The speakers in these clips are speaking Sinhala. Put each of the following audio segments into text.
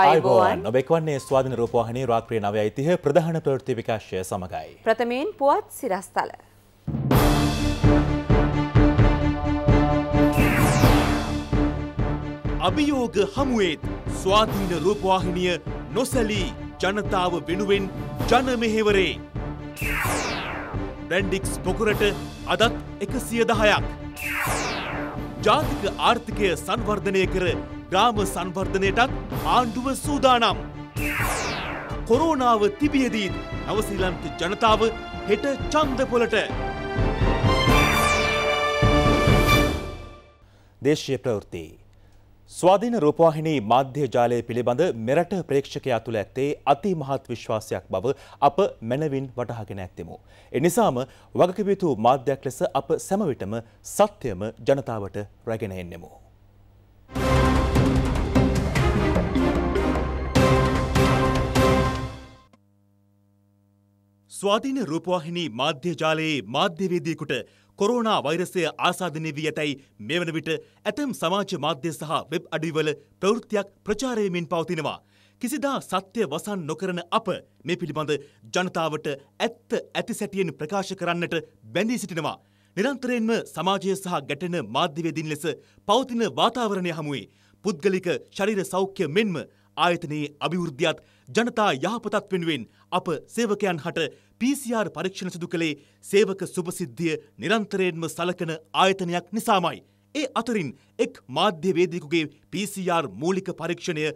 අයිබෝන් ඔබෙක්වන්නේ ස්වාධන රූපවාහනි රාත්‍රී නවය යිතිහ ප්‍රධාන ප්‍රවෘති විකාශය සමඟයි. ප්‍රථමයෙන් පුවත් සිරස්ථල. අභියෝග හමුවේත් ස්වාධීන රූපවාහිනිය නොසැලී ජනතාව වෙනුවෙන් ජනමෙහෙවරේ. බ්‍රැන්ඩික්ස් පොකුරට අදත් එකසිය දහයක්. ජාතික ආර්ථිකය සංවර්ධනය කර ග්‍රාම සංවර්ධනයටත් ආණ්ඩුව සූදානම්. කොරෝනාව තිබියදී නවසීලන්ත ජනතාව හෙට චන්දපොලට. දේශය ප්‍රවෘතියි. ස්වාධීන රූපවාහිනී මාධ්‍ය ජාලය පිළිබඳ මෙරට ප්‍රේක්ෂකයා තුළ ඇත්තේ අති මහත් විශ්වාසයක් බව අප මැනවින් වටහාගෙන ඇත්තෙමු. එනිසාම වගකිවයුතු මාධ්‍යයක් ලෙස අප සැමවිටම සත්‍යම ජනතාවට රැගෙන එන්නෙමු. ස්වාධීන රූපවාහිනි මාධ්‍ය ජාලයේ මාධ්‍යවේදියෙකුට කොරෝනා වෛරසය ආසාදනය වී ඇතැයි මේ වන විට ඇතැම් සමාජ මාධ්‍ය සහ වෙබ් අඩවිවල ප්‍රවෘත්තියක් ප්‍රචාරයමින් පවතිනවා. කිසිදා සත්‍ය වසන් නොකරන අප මේ පිළිබඳ ජනතාවට ඇත්ත ඇති සැටියෙන් ප්‍රකාශ කරන්නට බැඳී සිටිනවා. නිරන්තරයෙන්ම සමාජය සහ ගැටෙන මාධ්‍යවේදින් ලෙස පවතින වාතාවරණය හමුවේ පුද්ගලික ශරීර සෞඛ්‍ය මෙන්ම ආයතනයේ අභිවෘද්ධියත් ජනතා යහපතත් වෙනුවෙන් අප සේවකයන් හට PCR පරීක්ෂණ සිදු කළේ සේවක සුභසිද්ධිය නිරන්තරයෙන්ම සලකන ආයතනයක් නිසාමයි. ඒ අතරින් එක් මාධ්‍යවේදීකුගේ PCR මූලික පරීක්ෂණය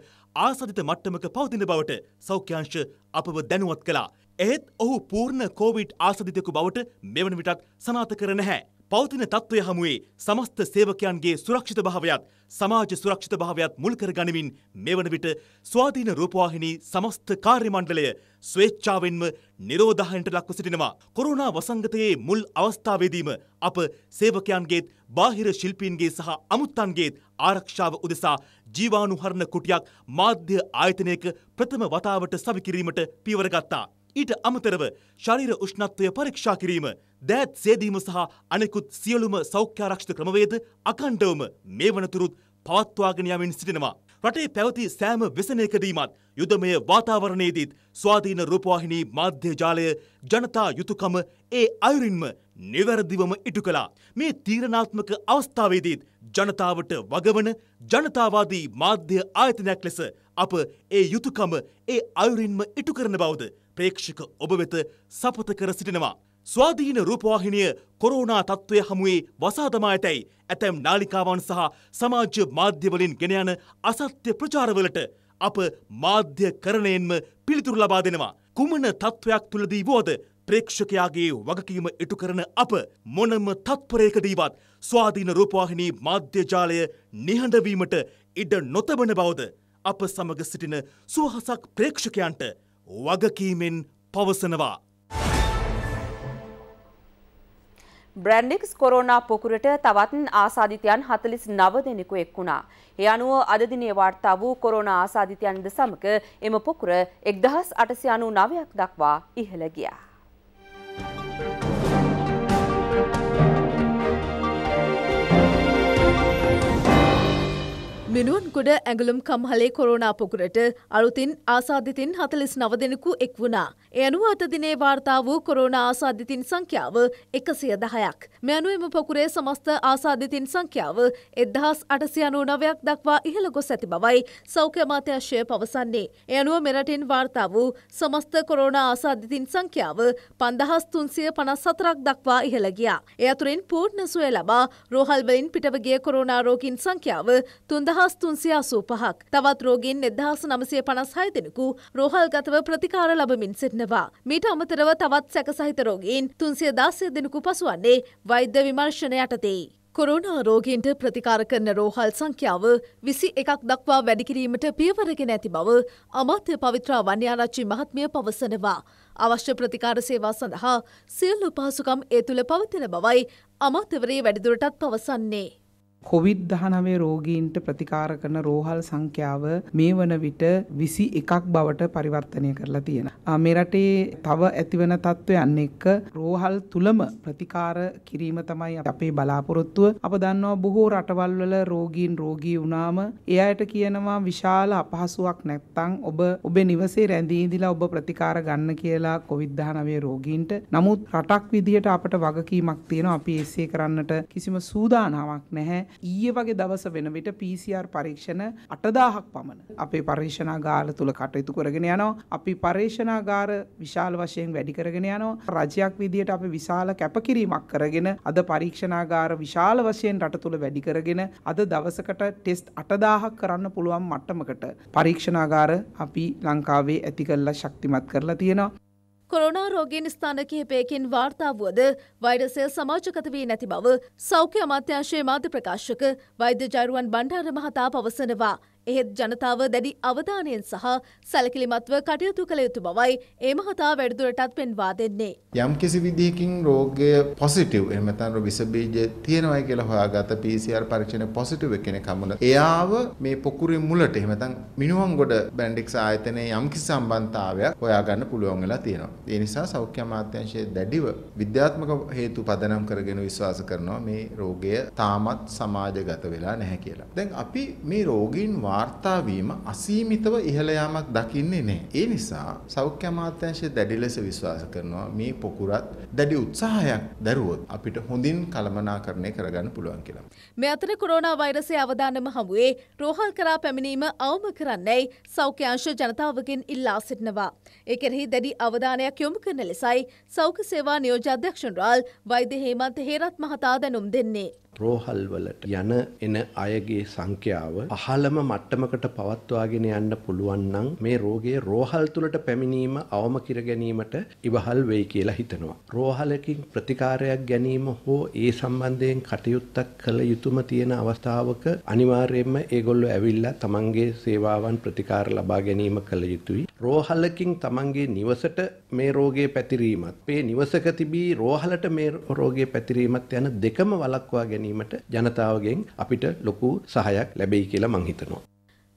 ආසදිත මට්ටමක පවතින බවට සෞඛ්‍යංශ අපව දැනුවත් කළා. එහෙත් ඔහු පූර්ණ කෝවිඩ් ආසදිතකු බවට මෙවන විටත් සනාත කර නැහැ. පවතින තත්ත්වය හමුවේ සමස්ත සේවකයන්ගේ සුරක්ෂිත භාවයත් සමාජ සුරක්ෂිත භාවයත් මුල් කර ගනිමින් මෙවන විට ස්වාධීන රූපවාහිනී සමස්ත කාර්ය මණ්ඩලය ස්වේච්ඡාවෙන්ම නිරෝධායනට ලක්ව සිටිනවා. කොරෝනා වසංගතයේ මුල් අවස්ථාවේදීම අප සේවකයන්ගේත් බාහිර ශිල්පීන්ගේ සහ අමුත්තන්ගේත් ආරක්ෂාව උදෙසා ජීවානුහරණ කුටියක් මාධ්‍ය ආයතනයක ප්‍රථම වතාවට සවිකිරීමට පියවර ගත්තා. ඊට අමතරව ශරීර උෂ්ණත්වය පරීක්ෂා කිරීම, දෑත් සේදීම සහ අනෙකුත් සියලුම සෞඛ්‍යාරක්ෂිත ක්‍රමවේද අඛණ්ඩවම මේ වනතුරුත් පවත්වාගෙන යමින් සිටිනවා. රටේ පැවති සෑම වෙසනයකදීමත් යුදමය වාතාවරණයේදීත් ස්වාධීන රූපවාහිනී මාධ්‍ය ජාලය ජනතා යුතුයකම ඒ අයුරින්ම නිවැරදිවම ඉටු කළා. මේ තීරණාත්මක අවස්ථාවේදීත් ජනතාවට වගවන ජනතාවාදී මාධ්‍ය ආයතනයක් ලෙස අප ඒ යුතුයකම ඒ අයුරින්ම ඉටු කරන බවද ප්‍රේක්ෂක ඔබ වෙත සපත කර සිටිනවා. ස්වාධීන රූපවාහිනිය කොරෝනා තත්ත්වය හමුවේ වසාදමා ඇතැයි ඇතැම් නාලිකාවන් සහ සමාජ්‍ය මාධ්‍යවලින් ගෙන යන අසත්‍ය ප්‍රචාරවලට අප මාධ්‍ය කරණයෙන්ම පිළිතුරු ලබා දෙනවා. කුමන තත්ත්වයක් තුළදී වුවද ප්‍රේක්ෂකයාගේ වගකීම ඉටු කරන අප මොනම තත්පරයකදීවත් ස්වාධීන රූපවාහිනී මාධ්‍යජාලය නිහඬවීමට ඉඩ නොතබන බවද අප සමග සිටින සුවහසක් ප්‍රේක්ෂකයන්ට වගකීමෙන් පවසනවා. බ්‍රන්ඩික්ස් කොරෝනා පොකුරට තවත් ආසාධිතයන් හතලිස් නව දෙනෙකු එක් වුණා. ඒ අනුව අදදිනේ වාර්තා වූ කොරෝනා ආසාධිතයන්ද සමක එම පොකුර එක්දහස් අටසියනු නවයක් දක්වා ඉහළ ගියා. මිනුවන්ගොඩ ඇගලුම් කම්හලේ කොරෝනාපොකුරට අලුතින් ආසාධිතින් හතලිස් නව දෙනෙකු එක් වුණා. එ අනුව අතදිනේ වාර්තා වූ කොරෝණ ආසාධිතින් සංඛ්‍යාව එකසිය දහයක්. මෙ අනුවම පොකුරේ සමස්ත ආසාධිතින් සංඛ්‍යාව එදහස් අටසි අනු නවයක් දක්වා ඉහළ ගොස් ඇති බවයි සෞඛ්‍ය මාත්‍යශ්‍යය පවසන්නේ. එ අනුව මෙරටින් වාර්තා වූ සමස්ත කොරෝණ ආසාධිතින් සංඛ්‍යාව පන්දහස් තුන්සිය පනස් සතරක් දක්වා ඉහළ ගියා. එ අතුරින් පූර්ණ සුවය ලබා රෝහල්වලින් පිටවගේ කොරෝනාරෝගින් සංඛ්‍යාව තුන්දහස් දහස් තුන්සිය අසූ පහක් තවත් රෝගීන් එදහස නමසය පනස් හය දෙෙනෙකු රෝහල් ගතව ප්‍රතිකාර ලබමින් සිටනවා. මීට අමතරව තවත් සැකසහිත රෝගීන් තුන්සිය දාසය දෙනෙකු පසුවන්නේ වෛද්‍ය විමර්ශණ යටතේ. කොරුණා රෝගීන්ට ප්‍රතිකාර කරන රෝහල් සංඛ්‍යාව විසි එකක් දක්වා වැඩිකිරීමට පියවරගෙන ඇති බව අමාත්‍ය පවිත්‍රා වන්‍යාරච්චි මහත්මිය පවසනවා. අවශ්‍ය ප්‍රතිකාර සේවා සඳහා සියල්ලු පහසුකම් ඒ තුළ පවතින බවයි අමාත්‍යවරේ වැඩිදුරටත් පවසන්නේ. කොවිD-19 රෝගීන්ට ප්‍රතිකාර කරන රෝහල් සංඛ්‍යාව මේ වන විට 21ක් බවට පරිවර්තනය කරලා තියෙනවා. මේ රටේ තව ඇතිවන තත්ත්වයන් එක්ක රෝහල් තුලම ප්‍රතිකාර කිරීම තමයි අපේ බලාපොරොත්තුව. අප දන්නවා බොහෝ රටවල් වල රෝගීන් රෝගී වුණාම ඒ අයට කියනවා විශාල අපහසුාවක් නැත්තම් ඔබ ඔබේ නිවසේ රැඳී ඉඳලා ඔබ ප්‍රතිකාර ගන්න කියලා කොවිD-19 රෝගීන්ට. නමුත් රටක් විදිහට අපට වගකීමක් තියෙනවා. අපි එසේ කරන්නට කිසිම සූදානමක් නැහැ. ඊය වගේ දවස වෙන විට PCR පරීක්ෂණ අටදාහක් පමණ අපේ පර්ේෂණාගාල තුළ කටයුතු කරගෙන යනවා අපි පර්ේෂණාගාර විශාල වශයෙන් වැඩි කරගෙන යනවා රජයක් විදියට අපි විශාල කැපකිරීමක් කරගෙන අද පරීක්ෂණාගාර විශාල වශයෙන් රට තුළ වැඩි කරගෙන අද දවසකට ටෙස්ට් අටදාහක් කරන්න පුළුවන් මට්ටමකට පරීක්ෂණාගාර අපි ලංකාවේ ඇති කරලා ශක්තිමත් කරලා තියෙනවා කොරෝනා රෝගීන් ස්ථාන කිහිපයකින් වාර්තා වුවද වෛරසය සමාජගත වී නැති බව සෞඛ්‍ය අමාත්‍යාංශයේ මාධ්‍ය ප්‍රකාශක වෛද්‍ය ජයරුවන් බණ්ඩාර මහතා පවසනවා. එහෙත් ජනතාව දැඩි අවධානයෙන් සහ සැලකිලිමත්ව කටයුතු කළ යුතු බවයි ඒ මහතා වැඩිදුරටත් පෙන්වා දෙන්නේ. යම් කිසි විදිහකින් රෝගය පොසිටිව් එහෙම නැත්නම් විස බීජ තියෙනවයි කියලා හොයාගත PCR පරීක්ෂණය පොසිටිව් කෙනෙක් හමුණා. එයාව මේ පොකුරේ මුලට එහෙම නැත්නම් මිනුවන්ගොඩ බැන්ඩික්ස් ආයතනයේ යම් කිසි සම්බන්ධතාවයක් හොයාගන්න පුළුවන් වෙලා තියෙනවා. ඒ නිසා සෞඛ්‍ය අමාත්‍යාංශයේ දැඩිව විද්‍යාත්මක හේතු පදනම් කරගෙන විශ්වාස කරනවා මේ රෝගය තාමත් සමාජගත වෙලා නැහැ කියලා. දැන් අපි මේ රෝගීන් වා වාර්තා වීම අසීමිතව ඉහළ යාමක් දකින්නේ නැහැ. ඒ නිසා සෞඛ්‍ය අමාත්‍යාංශය දැඩි ලෙස විශ්වාස කරනවා මේ පොකුරත් දැඩි උත්සාහයක් දරුවොත් අපිට හොඳින් කළමනාකරණය කරගන්න පුළුවන් කියලා. මේ අතර කොරෝනා වෛරසය අවදානම හමුවේ රෝහල් කරා පැමිණීම අවම කරන්නයි සෞඛ්‍ය අංශ ජනතාවගෙන් ඉල්ලා සිටිනවා. ඒ කෙරෙහි දැඩි අවධානයක් යොමු කරන ලෙසයි සෞඛ්‍ය සේවා නියෝජ්‍ය අධ්‍යක්ෂ ජෙනරාල් වෛද්‍ය හේමන්ත හේරත් මහතා දැනුම් දෙන්නේ. රෝහල් වලට යන එන අයගේ සංඛ්‍යාව පහළම මට්ටමකට පවත්වාගෙන යන්න පුළුවන් නම් මේ රෝගය රෝහල් තුලට පැමිණීම අවම කර ගැනීමට ඉවහල් වෙයි කියලා හිතනවා. රෝහලකින් ප්‍රතිකාරයක් ගැනීම හෝ ඒ සම්බන්ධයෙන් කටයුත්තක් කළ යුතුම තියෙන අවස්ථාවක අනිවාර්යයෙන්ම ඒගොල්ලෝ ඇවිල්ලා තමන්ගේ සේවාවන් ප්‍රතිකාර ලබා ගැනීම කළ යුතුයි. රෝහලකින් තමන්ගේ නිවසට මේ රෝගය පැතිරීමත්, මේ නිවසක තිබී රෝහලට මේ රෝගය පැතිරීමත් යන දෙකම වළක්වා ගැනීම ගැනීමට ජනතාවගෙන් අපිට ලොකු සහයක් ලැබෙයි කියලා මං හිතනවා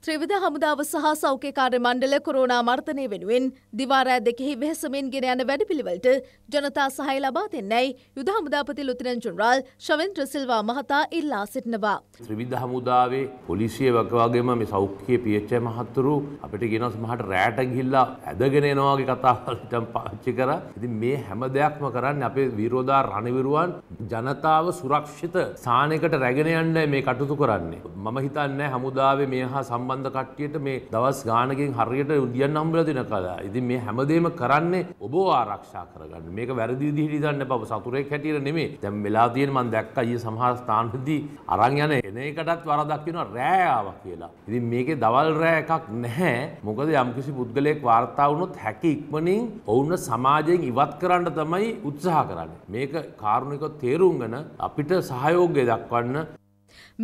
ත්‍රවිධ හමුදාව සහ සෞඛ්‍යකාර මණ්ඩල කොරෝනා මර්තනය වෙනුවෙන් දිවාරෑ දෙකෙහි වෙහසමෙන් ගෙන යන වැඩපිළිවෙලට ජනතා සහය ලබා දෙන්නයි යුද හමුදාපති ලුතිරන් ජුනරාල් ශවෙන්ද්‍ර සිල්වා මහතා ඉල්ලා සිටිනවා. ත්‍රිවිධ හමුදාවේ පොලිසිය වගේම මේ සෞඛ්‍ය පීච්චය මහත්තුරු අපිට ගෙන සමහට රෑට ගිල්ලා ඇදගෙන එනවාගේ කතාවටම් පාච්චි කර ඉතින් මේ හැම දෙයක්ම කරන්න අපේ විරෝධා රණවිරුවන් ජනතාව සුරක්ෂිත සානකට රැගෙන යන්න මේ කටුතු කරන්නේ. මම හිතන්නේ හමුදාවේ මේ හා සම්බ සම්බන්ධ කට්ටියට මේ දවස් ගානකින් හරියට උදියන් හම්බල දෙන කලා ඉතින් මේ හැමදේම කරන්නේ ඔබ ආරක්ෂා කරගන්න මේක වැරදි විදිහට ඉදන්න බව සතුරෙක් හැටියට නෙමේ දැන් වෙලා තියෙන මම දැක්කා ඊයේ සමහර ස්ථානවලදී අරන් යන එන එකටත් වරදක් වෙනවා රෑ ආවා කියලා ඉතින් මේකේ දවල් රෑ එකක් නැහැ මොකද යම්කිසි පුද්ගලයෙක් වාර්තා වුණොත් හැකි ඉක්මනින් ඔවුන් සමාජයෙන් ඉවත් කරන්න තමයි උත්සාහ කරන්නේ මේක කාරුණිකව තේරුම් ගන්න අපිට සහයෝගය දක්වන්න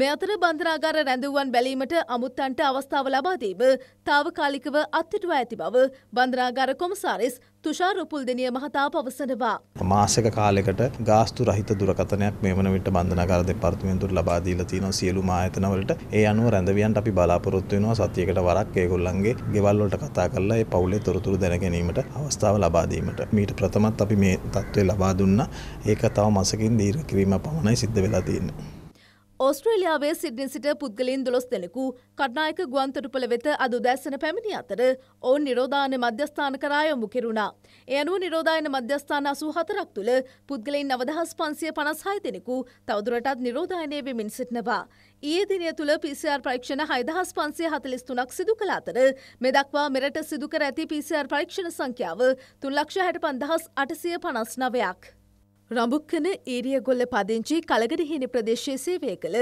මේ අතර බන්ධනාගාර රැඳවුවන් බැලීමට අමුත්තන්ට අවස්ථාව ලබාදීම තාවකාලිකව අත්තිටුව ඇති බව බන්ධනාගාර කොමසාරිස් තුෂාර උපුල්දෙනිය මහතා පවසනවා. මාසක කාලෙකට ගාස්තු රහිත දුරකථනයක් මේ වන විට බන්ධනාගාර දෙපාර්තමේන්තුවට ලබා දීලා තියෙනවා සියලුම ආයතනවලට. ඒ අනුව රැඳවියන්ට අපි බලාපොරොත්තු වෙනවා සතියකට වරක් ඒගොල්ලන්ගේ ගෙවල් වලට කතා කරලා ඒ පවුලේ තොරතුරු දැන ගැනීමට අවස්ථාව ලබා දීමට. මීට ප්‍රථමත් අපි මේ තත්ත්වය ලබා දුන්නා. ඒක තව මාසකින් දීර්ඝ කිරීම පමණයි සිද්ධ වෙලා තියෙන්නේ. ඔස්ට්‍රේලියාවේ සිඩ්නින් සිට පුද්ගලින් දොළොස් දෙනෙකු කට්නායක ගුවන්තොටුපළ වෙත අද උදැස්සන පැමිණි අතර ඔවුන් නිරෝධායන මධ්‍යස්ථාන කරා යොමු කෙරුණා. ඒ අනුව නිරෝධායන මධ්‍යස්ථාන 84ක් තුල පුද්ගලයන් 9556 දෙනෙකු තවදුරටත් නිරෝධායනයේ වෙමින් සිටිනවා. ඊයේ දිනය තුළ PCR පරීක්ෂණ 6543ක් සිදු කළ අතර මේ දක්වා මෙරට සිදු කර ඇති PCR පරීක්ෂණ සංඛ්‍යාව 365859ක්. රඹුක්කන ඊරියගොල්ල පදිංචි කළගඩහිනි ප්‍රදේශයේ සේවය කළ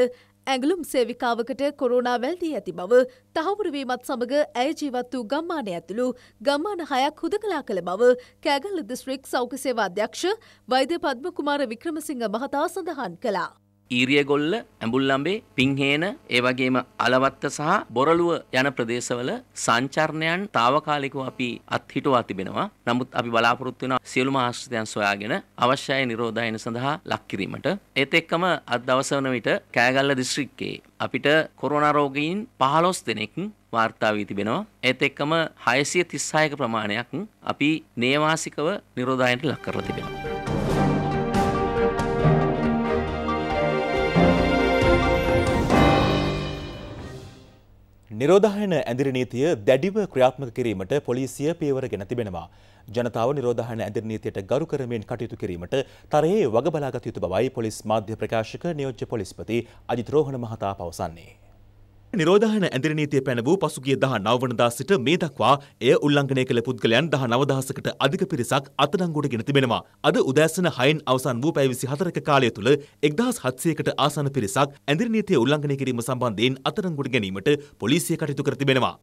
ඇගලුම් සේවිකාවකට කොරුණා වැල්දී ඇති බව තහවුරුවීමත් සමඟ ඇය ජීවත් වූ ගම්මානය ඇතුළු ගම්මාන හයක් හුද කලා කළ බව කෑගල්ල දිස්ත්‍රික් සෞඛ්‍ය සේවා අධ්‍යක්ෂ වෛද්‍ය පද්ම කුමාර වික්‍රමසිංහ මහතා සඳහන් කළා. ඊරියගොල්ල ඇඹුල්ලඹේ පිංහේන ඒ වගේම අලවත්ත සහ බොරළුව යන ප්‍රදේශවල සංචරණයන් తాවකාලිකව අපි අත්හිටුවා තිබෙනවා. නමුත් අපි බලාපොරොත්තු වෙන සියලුම ආශ්‍රිතයන් සොයාගෙන අවශ්‍ය නිරෝධායන සඳහා ලක් කිරීමට ඒත් එක්කම අද දවස වන විට කෑගල්ල දිස්ත්‍රික්කයේ අපිට කොරෝනා රෝගීන් 15 දෙනෙක් වාර්තා වී තිබෙනවා. ඒත් එක්කම 636ක ප්‍රමාණයක් අපි නේවාසිකව නිරෝධායනට ලක් කරලා තිබෙනවා. නිරෝධායන ඇඳිරි නීතිය දැඩිව ක්‍රියාත්මක කිරීමට පොලිසිය පියවර ගෙන තිබෙනවා. ජනතාව නිරෝධායන ඇඳිරි නීතියට ගරු කරමින් කටයුතු කිරීමට තරයේ වග බලාගත යුතු බවයි පොලිස් මාධ්‍ය ප්‍රකාශක නියෝජ්‍ය පොලිස්පති අජිත් රෝහණ මහතා පවසන්නේ. නිරෝධායන ඇඳරනීතිය පැන වූ පසුගිය දහ නවවනදා සිට මේ දක්වා එය උල්ලංඝනය කළ පුද්ගලයන් දහ නවදහසකට අධික පිරිසක් අත්අඩංගුවට ගෙන තිබෙනවා. අද උදෑසන හයෙන් අවසන් වූ පැය විසි හතරක කාලය තුළ එක්දහස් හත්සයකට ආසන පිරිසක් ඇඳරනීතිය උල්ලංඝනය කිරීම සම්බන්ධයෙන් අත්අඩංගුවට ගැනීමට පොලිසිය කටයුතු කර තිබෙනවා.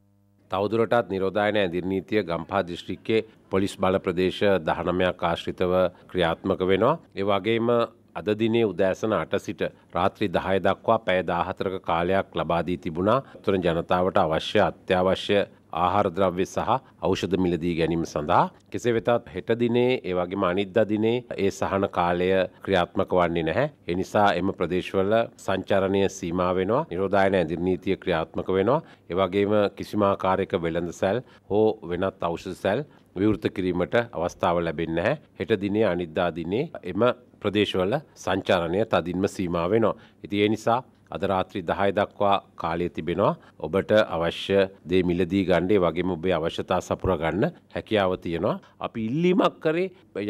තවදුරටත් නිරෝධායන ඇදිරනීතිය ගම්පා දිශ්ටික්කේ පොලිස් බල ප්‍රදේශ දහනමයක් ආශ්‍රිතව ක්‍රියාත්මක වෙනවා. ඒවගේම අද දිනේ උදෑසන අට සිට රාත්‍රී දහය දක්වා පැය දාහතරක කාලයක් ලබාදී තිබුණා තුර ජනතාවට අවශ්‍ය අත්‍යවශ්‍ය ආහාරද්‍රව්‍ය සහ ඖෂධ මිලදී ගැනීම සඳහා. කෙසේ වෙතත් හෙට දිනේ ඒ වගේම අනිද්දා දිනේ ඒ සහන කාලය ක්‍රියාත්මක වන්නේ නැහැ. ඒ නිසා එම ප්‍රදේශවල සංචාරණය සීමා වෙනවා. නිරෝධායන ඇඳිරි නීතිය ක්‍රියාත්මක වෙනවා. ඒ වගේම කිසිම ආකාරයක වෙළඳසැල් හෝ වෙනත් ඖෂධ සැල් විවෘත කිරීමට අවස්ථාව ලැබෙන්නේ නැහැ. හෙට දිනේ අනිද්දා දිනේ එම ප්‍රදේශවල සංචාරණය තදින්ම සීමාව වෙනවා. ඉති ඒ නිසා අදරාත්‍රි දහය දක්වා කාලය තිබෙනවා ඔබට අවශ්‍ය දේ මිලදී ගණ්ඩේ වගේ ඔබේ අවශ්‍යතා සපුර ගන්න හැකියාව තියෙනවා. අපි ඉල්ලීමක් කරේ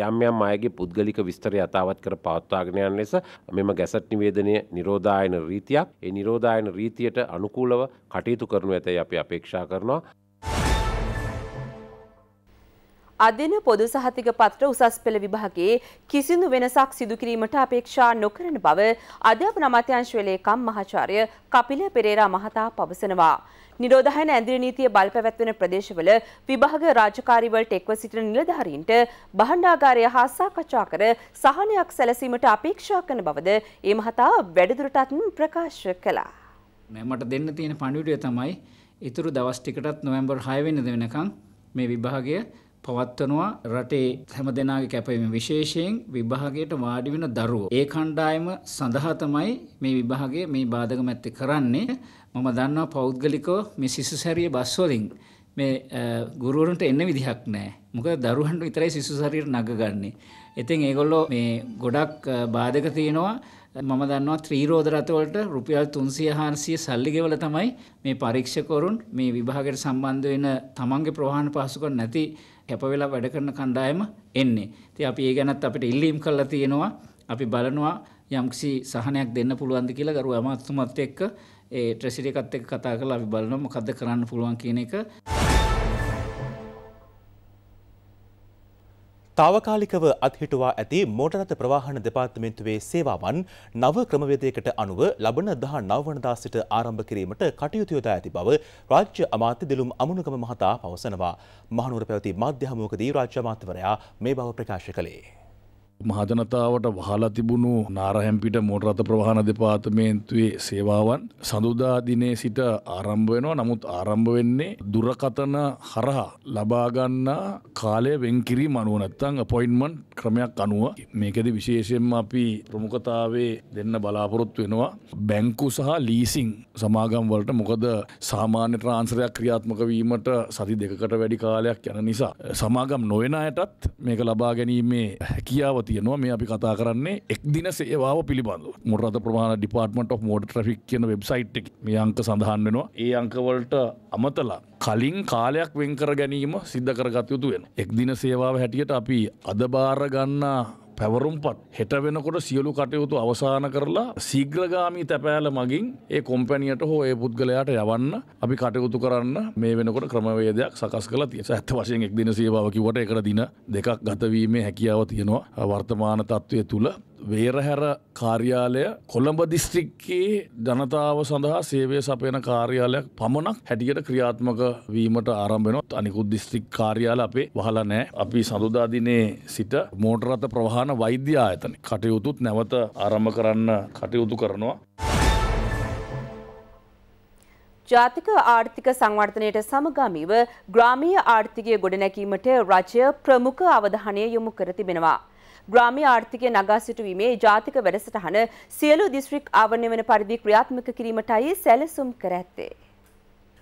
යම්යම් අයගේ පුද්ගලික විස්තර යතාවත් කර පවත්වාගෙනයන් ලෙස මෙම ගැසට් නිවේදනය නිරෝධායන රීතියක් ඒ නිරෝධායන රීතියට අනුකූලව කටයුතු කරනු ඇතැයි අපි අපේක්ෂා කරනවා අදින පොදු සහතික පත්‍ර උසස් පෙළ විභාගයේ කිසිදු වෙනසක් සිදු කිරීමට අපේක්ෂා නොකරන බව අධ්‍යාපන අමාත්‍යාංශ වේලේකම් මහාචාර්ය කපිල පෙරේරා මහතා පවසනවා. නිරෝධායන ඇඳිරි නීතිය බලපැවැත්වෙන ප්‍රදේශවල විභාග රාජකාරිවලට එක්ව සිටින නිලධාරීන්ට බහණ්ඩාගාරය හා සාකච්ඡා කර සහනයක් සැලසීමට අපේක්ෂා කරන බවද ඒ මහතා වැඩිදුරටත් ප්‍රකාශ කළා. මට දෙන්න තියෙන පණිවිඩය තමයි ඉතුරු දවස් ටිකටත් නොවැම්බර් 6 වෙනිදා වෙනකන් මේ විභාගය පවත්වනවා රටේ හැම දෙනාගේ කැපවීම විශේෂයෙන් විභාගයට වාඩි වෙන දරුවෝ. ඒ කණ්ඩායම සඳහා තමයි මේ විභාගයේ මේ බාධක මැත්තේ කරන්නේ. මම දන්නවා පෞද්ගලිකව මේ සිසු සැරිය බස් වලින් මේ ගුරුවරුන්ට එන්න විදිහක් නැහැ. මොකද දරුවන්ට විතරයි සිසු සැරියට නගගන්නේ. ඉතින් ඒගොල්ලෝ මේ ගොඩක් බාධක තියෙනවා. මම දන්නවා ත්‍රීරෝධ රථවලට රුපියල් 300 400 සල්ලි ගෙවලා තමයි මේ පරීක්ෂකවරුන් මේ විභාගයට සම්බන්ධ වෙන තමන්ගේ ප්‍රවාහන පහසුකම් නැති කැප වෙලා වැඩ කරන කණ්ඩායම එන්නේ. ඉතින් අපි ඒ ගැනත් අපිට ඉල්ලීම් කරලා තියෙනවා. අපි බලනවා යම්කිසි සහනයක් දෙන්න පුළුවන්ද කියලා ගරු අමාත්‍යතුමත් එක්ක ඒ ට්‍රෙසිඩි එකත් එක්ක කතා කරලා අපි බලනවා මොකද්ද කරන්න පුළුවන් කියන එක. තාවකාලිකව අත්හිටුවා ඇති මෝටරත ප්‍රවාහන දෙපාර්තමේන්තුවේ සේවාවන් නව ක්‍රමවේදයකට අනුව ලබන දහ නවවනදා සිට ආරම්භ කිරීමට කටයුතු යොදා ඇති බව රාජ්‍ය අමාත්‍ය දිලුම් අමුණුගම මහතා පවසනවා. මහනුවර පැවති මාධ්‍ය හමුවකදී රාජ්‍ය අමාත්‍යවරයා මේ බව ප්‍රකාශ කළේ. මහජනතාවට වහලා තිබුණු නාරහැම්පිට මෝටරත ප්‍රවාහන දෙපාර්තමේන්තුවේ සේවාවන් සඳුදා දිනේ සිට ආරම්භ වෙනවා නමුත් ආරම්භ වෙන්නේ දුරකතන හරහා ලබාගන්නා කාලය වෙන්කිරී මනුව නැත්තං අපොයින්මන්් ක්‍රමයක් අනුව මේකෙද විශේෂයෙන්ම අපි ප්‍රමුඛතාවේ දෙන්න බලාපොරොත්තු වෙනවා බැංකු සහ ලීසිං සමාගම් වලට මොකද සාමාන්‍ය ට්‍රාන්සරයක් ක්‍රියාත්මක වීමට සති දෙකට වැඩි කාලයක් යන නිසා සමාගම් නොවෙන අයටත් මේක ලබා ගැනීමේ හැකියාවති තියෙනවා මේ අපි කතා කරන්නේ එක් දින සේවාව පිළිබඳව මුරත ප්‍රමාණ ඩිපාර්ටමට මෝඩ ට්‍රෆික් කියන වෙබ්සයිට් එක මේ අංක සඳහන් වෙනවා ඒ අංකවලට අමතලා කලින් කාලයක් වෙන්කර ගැනීම සිද්ධ කරගත යුතු වෙන. එක් දින සේවාව හැටියට අපි අදබාර ගන්නා පැවරුම්පත් හෙට වෙනකොට සියලු කටයුතු අවසාන කරලා සීග්‍රගාමී තැපෑල මගින් ඒ කොම්පැනියට හෝ ඒ පුද්ගලයාට යවන්න අපි කටයුතු කරන්න මේ වෙනකොට ක්‍රමවේදයක් සකස් කළ තිය ඇත්ත වශයෙන් එක් දින සේවාව කිවට එකට දින දෙකක් ගතවීමේ හැකියාව තියෙනවා වර්තමාන තත්ත්වය තුළ වේරහැර කාර්යාලය කොළඹ දිස්ත්‍රික්කයේ ජනතාව සඳහා සේවය සපයන කාර්යාලයක් පමණක් හැටියට ක්‍රියාත්මක වීමට ආරම්භෙනොත් අනිකුත් දිස්ත්‍රික් කාර්යාල අපේ වහලා නෑ අපි සඳුදාදිනේ සිට මෝටරත ප්‍රවාහන වෛද්‍ය ආයතන කටයුතුත් නැවත ආරම්භ කරන්න කටයුතු කරනවා. ජාතික ආර්ථික සංවර්ධනයට සමගාමීව ග්‍රාමීය ආර්ථිකය ගොඩනැකීමට රජය ප්‍රමුඛ අවධානය යොමු කර තිබෙනවා. ග්‍රාමීය ආර්ථිකය නගා සිටුවීමේ ජාතික වැඩසටහන සියලු දිස්ත්‍රික් ආවරණය වන පරිදි ක්‍රියාත්මක කිරීමටයි සැලසුම් කර ඇත්තේ.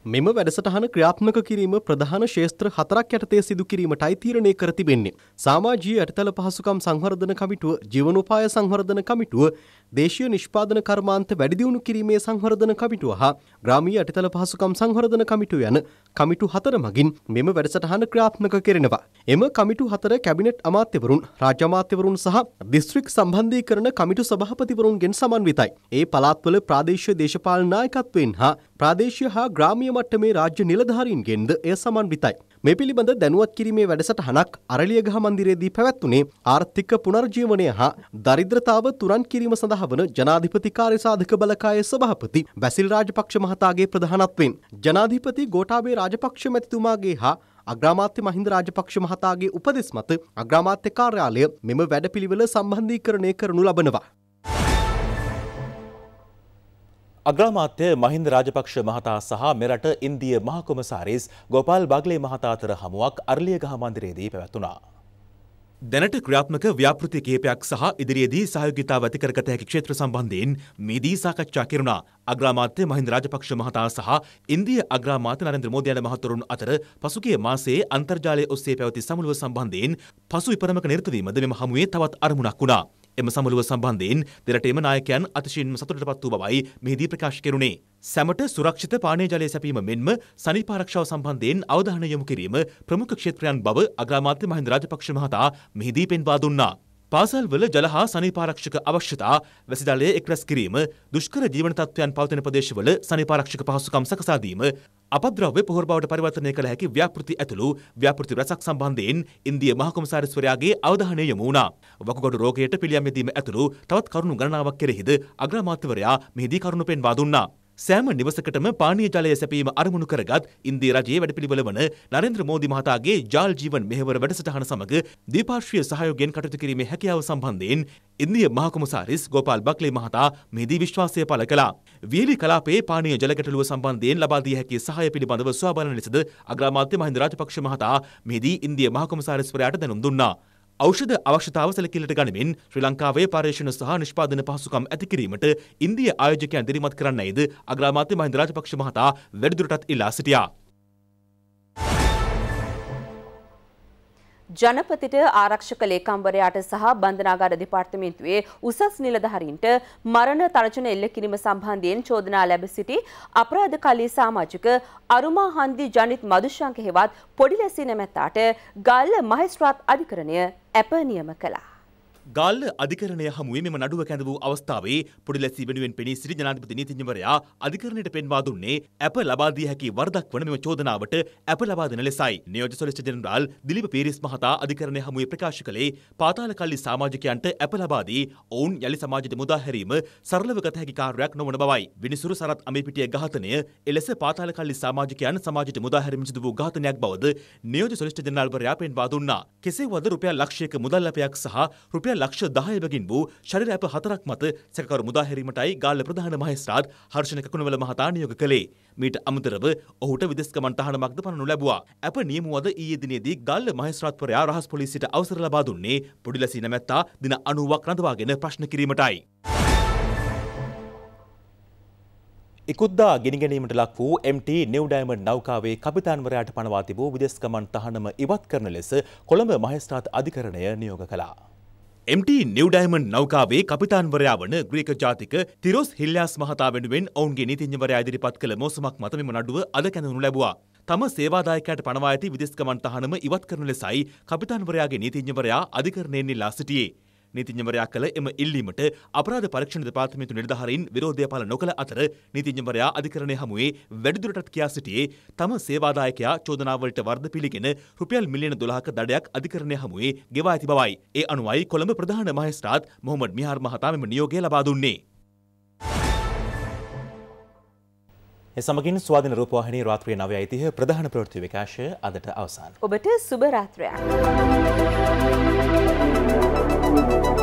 මෙම වැඩසටහන ක්‍රියාත්මක කිරීම ප්‍රධාන ශේත්‍ර හතරක් යටතේ සිදු කිරීමටයි තීරණය කර තිබෙන්නේ. සමාජීය යටිතල පහසුකම් සංවර්ධන කමිටුව, ජීවනෝපාය සංවර්ධන කමිටුව, දේශීය නිෂ්පාදන කර්මාන්ත වැඩිදියුණු කිරීමේ සංවර්ධන කමිටුව හා ග්‍රාමීය යටිතල පහසුකම් සංවර්ධන කමිටුව යන කමිටු හතර මගින් මෙම වැඩසටහන ක්‍රියාත්මක කෙරෙනවා. එම කමිටු හතර කැබිනට් අමාත්‍යවරුන්, රාජ්‍ය අමාත්‍යවරුන් සහ දිස්ත්‍රික් සම්බන්ධීකරණ කමිටු සභාපතිවරුන්ගෙන් සමන්විතයි. ඒ පළාත්වල ප්‍රාදේශීය දේශපාලන නායකත්වයෙන් හා ප්‍රාදේශීය හා ග්‍රාමීය ස්ථානීය මට්ටමේ රාජ්‍ය නිලධාරීන්ගෙන්ද එය සමන්විතයි. මේ පිළිබඳ දැනුවත් කිරීමේ වැඩසටහනක් අරලියගහ මන්දිරයේදී පැවැත්වුණේ ආර්ථික පුනර්ජීවනය හා දරිද්‍රතාව තුරන් කිරීම සඳහා වන ජනාධිපති කාර්යසාධක බලකායේ සභාපති බැසිල් රාජපක්ෂ මහතාගේ ප්‍රධානත්වයෙන් ජනාධිපති ගෝඨාභය රාජපක්ෂ මැතිතුමාගේ හා අග්‍රාමාත්‍ය මහින්ද රාජපක්ෂ මහතාගේ උපදෙස් මත අග්‍රාමාත්‍ය කාර්යාලය මෙම වැඩපිළිවෙල සම්බන්ධීකරණය කරනු ලබනවා. අග්‍රාමාත්‍ය මහින්ද රාජපක්ෂ මහතා සහ මෙරට ඉන්දිය මහකොමසාරිස් ගොපාල් බග්ලේ මහතා අතර හමුවක් අරලියගහ මන්දිරයේදී පැවැත්වුණා. දැනට ක්‍රියාත්මක ව්‍යාපෘති කීපයක් සහ ඉදිරියේදී සහයෝගිතාව ඇති කරගත හැකි ක්ෂේත්‍ර සම්බන්ධයෙන් මේදී සාකච්ඡා කෙරුණා. අග්‍රාමාත්‍ය මහින්ද රාජපක්ෂ මහතා සහ ඉන්දිය අග්‍රාමාත්‍ය නරේන්ද්‍ර මෝදි යන මහතුරුන් අතර පසුගිය මාසයේ අන්තර්ජාලය ඔස්සේ පැවති සමුළුව සම්බන්ධයෙන් පසු විපරමක නිරත වීමද මෙම හමුවේ තවත් අරමුණක් වුණා. එම සමුළුව සම්බන්ධයෙන් දෙරටේම නායකයන් අතිශයින්ම සතුටට පත් වූ බවයි මෙහිදී ප්‍රකාශ කෙරුණේ. සැමට සුරක්ෂිත පානය ජලය සැපීම මෙන්ම සනීප ආරක්ෂාව සම්බන්ධයෙන් අවධානය යොමු කිරීම ප්‍රමුඛ ක්ෂේත්‍රයන් බව අග්‍රාමාත්‍ය මහින්ද රාජපක්ෂ මහතා මෙහිදී පෙන්වා දුන්නා. පාසල්වල ජල හා සනීපාරක්ෂක අවශ්‍යතා වැසි දළය එක්රැස් කිරීම දුෂ්කර ජීවන තත්ත්වයන් පවතින ප්‍රදේශවල සනීපාරක්ෂක පහසුකම් සකසාදීම අපද්‍රව්‍ය පොහොර බවට පරිවර්තනය කළ හැකි ව්‍යාපෘති ඇතුළු ව්‍යාපෘති රැසක් සම්බන්ධයෙන් ඉන්දිය මහකොමසාරිස්වරයාගේ අවධානය යොමු වුණා. වකුගඩු රෝගයට පිළියම් යෙදීම ඇතුළු තවත් කරුණු ගණනාවක් කෙරෙහිද අග්‍රාමාත්‍යවරයා මෙහිදී කරුණු පෙන්වා දුන්නා. සෑම නිවසකටම පානීය ජලය සැපීම අරමුණු කරගත් ඉන්දී රජයේ වැඩපිළිවෙල වන නරේන්ද්‍ර මෝදි මහතාගේ ජාල් ජීවන් මෙහෙවර වැඩසටහන සමග ද්විපාර්ශ්වීය සහයෝගයෙන් කටයුතු කිරීමේ හැකියාව සම්බන්ධයෙන් ඉන්දිය මහකොමසාරිස් ගෝපාල් බක්ලේ මහතා මෙහිදී විශ්වාසය පළ කළා. වියලි කලාපයේ පානීය ජල ගැටලුව සම්බන්ධයෙන් ලබා දී හැකි සහාය පිළිබඳව සොයා බලන ලෙසද අග්‍රාමාත්‍ය මහින්ද රාජපක්ෂ මහතා මෙහිදී ඉන්දිය මහකොමසාරිස්වරයාට දැනුම් දුන්නා. ඖෂධ අවශ්‍යතාව සැලකිල්ලට ගනිමින් ශ්‍රී ලංකාවේ පර්යේෂණ සහ නිෂ්පාදන පහසුකම් ඇති කිරීමට ඉන්දිය ආයෝජකයන් දිරිමත් කරන්නයිද අග්‍රාමාත්‍ය මහින්ද රාජපක්ෂ මහතා වැඩිදුරටත් ඉල්ලා සිටියා. ජනපතිට ආරක්ෂක ලේකම්වරයාට සහ බන්ධනාගාර දෙපාර්තමේන්තුවේ උසස් නිලධාරීන්ට මරණ තර්ජන එල්ල කිරීම සම්බන්ධයෙන් චෝදනා ලැබ සිටි අපරාධකාලී සමාජික අරුමා හන්දි ජනිත් මදුශංක හෙවත් පොඩි ලැසි නැමැත්තාට ගල්ල මහේස්ත්‍රාත් අධිකරණය ඇප නියම කළා. ගල්ල අධිකරණය හමුවේ මෙම නඩුව කැඳ වූ අවස්ථාවේ පොඩිලැසි වෙනුවෙන් පෙනී සිටි ජනාධිපති නීතිඥවරයා අධිකරණයට පෙන්වා දුන්නේ ඇප ලබා දිය හැකි වරදක් වන මෙම චෝදනාවට ඇප ලබා දෙන ලෙසයි. නියෝජ්‍ය සොලිසිටර් ජෙනරාල් දිලීප පීරිස් මහතා අධිකරණය හමුවේ ප්‍රකාශ කළේ පාතාල කල්ලි සමාජිකයන්ට ඇප ලබා දී ඔවුන් යලි සමාජයට මුදා හැරීම සරලව ගත හැකි කාර්යයක් නොවන බවයි. විනිසුරු සරත් අමේපිටිය ඝාතනය එලෙස පාතාල කල්ලි සමාජිකයන් සමාජයට මුදා හැරීම සිදු වූ ඝාතනයක් බවද නියෝජ්‍ය සොලිසිටර් ජෙනරාල්වරයා පෙන්වා දුන්නා. කෙසේ වද රුපියල් ලක්ෂයක මුදල් ලැපයක් සහ රුපියල් රුපියල් ලක්ෂ 10 බැගින් වූ ශරීර ඇප හතරක් මත සැකකරු මුදා හැරීමටයි ගාල්ල ප්‍රධාන මහේස්ත්‍රාත් හර්ෂණ කකුණවල මහතා නියෝග කළේ. මීට අමතරව ඔහුට විදෙස් ගමන් තහනමක්ද පනනු ලැබුවා. ඇප නියමුවද ඊයේ දිනේදී ගාල්ල මහේස්ත්‍රාත්වරයා රහස් පොලිසියට අවසර ලබා දුන්නේ පොඩිලසි නැමැත්තා දින 90ක් රඳවාගෙන ප්‍රශ්න කිරීමටයි. ඉකුද්දා ගෙනගැනීමට ලක් වූ MT නිව් ඩයමන්ඩ් නෞකාවේ කපිතාන්වරයාට පනවා තිබූ විදෙස් ගමන් තහනම ඉවත් කරන ලෙස කොළඹ මහේස්ත්‍රාත් අධිකරණය නියෝග කළා. MT නිව් ඩයිමන්ඩ් නෞකාවේ කපිතාන්වරයා වන ග්‍රීක ජාතික තිරොස් හිල්ලාස් මහතා වෙනුවෙන් ඔවුන්ගේ නීතිඥවරයා ඉදිරිපත් කළ මෝසමක් මත මෙම නඩුව අද කැඳවනු ලැබුවා. තම සේවාදායකයාට පනවා ඇති විදෙස් ගමන් තහනම ඉවත් කරන ලෙසයි කපිතාන්වරයාගේ නීතිඥවරයා අධිකරණයෙන් ඉල්ලා සිටියේ. නීතිඥවරයා කළ එම ඉල්ලීමට අපරාධ පරීක්ෂණ දෙපාර්තමේන්තු නිලධාරීන් විරෝධය පළ නොකළ අතර නීතිඥවරයා අධිකරණය හමුවේ වැඩිදුරටත් කියා සිටියේ තම සේවාදායකයා චෝදනාවලට වර්ධ පිළිගෙන රුපියල් මිලියන 12ක දඩයක් අධිකරණය හමුවේ ගෙවා ඇති බවයි. ඒ අනුවයි කොළඹ ප්‍රධාන මහේස්ත්‍රාත් මොහොමඩ් මිහාර් මහතා මෙම නියෝගය ලබා දුන්නේ. සමගින් ස්වාධන රූපවාහිනී රාත්‍රිය නව අයිතිහ ප්‍රධාන ප්‍රෘති විකාශය අදට අවසන්. ඔබට සුභරාත්‍රයක්. Thank you.